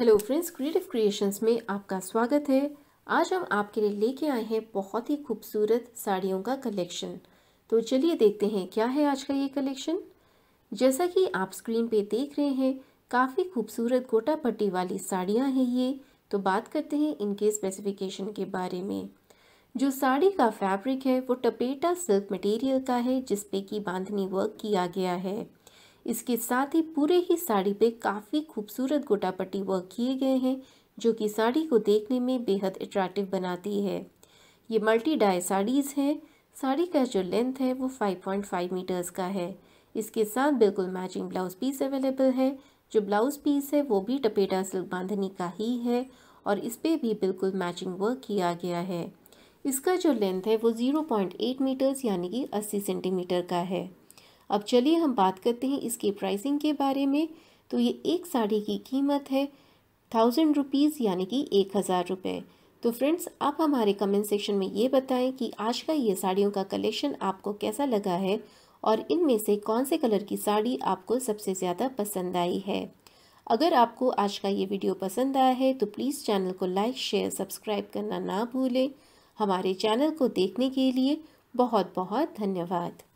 hello friends creative creations में आपका स्वागत है आज हम आपके लिए लेके आए हैं बहुत ही खूबसूरत साड़ियों का कलेक्शन तो चलिए देखते हैं क्या है आज का ये कलेक्शन जैसा कि आप स्क्रीन पे देख रहे हैं काफ़ी खूबसूरत गोटा पट्टी वाली साड़ियाँ हैं ये तो बात करते हैं इनके स्पेसिफिकेशन के बारे में जो साड़ी का फैब्रिक है वो टपेटा सिल्क मटेरियल का है जिसपे कि बांधनी वर्क किया गया है इसके साथ ही पूरे ही साड़ी पे काफ़ी खूबसूरत गोटापट्टी वर्क किए गए हैं जो कि साड़ी को देखने में बेहद अट्रैक्टिव बनाती है ये मल्टी डाई साड़ीज़ हैं साड़ी का जो लेंथ है वो 5.5 मीटर्स का है इसके साथ बिल्कुल मैचिंग ब्लाउज़ पीस अवेलेबल है जो ब्लाउज़ पीस है वो भी टपेटा सिल्क बांधनी का ही है और इस पर भी बिल्कुल मैचिंग वर्क किया गया है इसका जो लेंथ है वो 0.8 मीटर्स यानी कि 80 सेंटीमीटर का है अब चलिए हम बात करते हैं इसके प्राइसिंग के बारे में तो ये एक साड़ी की कीमत है थाउजेंड रुपीज़ यानी कि एक हज़ार रुपये तो फ्रेंड्स आप हमारे कमेंट सेक्शन में ये बताएं कि आज का ये साड़ियों का कलेक्शन आपको कैसा लगा है और इनमें से कौन से कलर की साड़ी आपको सबसे ज़्यादा पसंद आई है अगर आपको आज का ये वीडियो पसंद आया है तो प्लीज़ चैनल को लाइक शेयर सब्सक्राइब करना ना भूलें हमारे चैनल को देखने के लिए बहुत बहुत धन्यवाद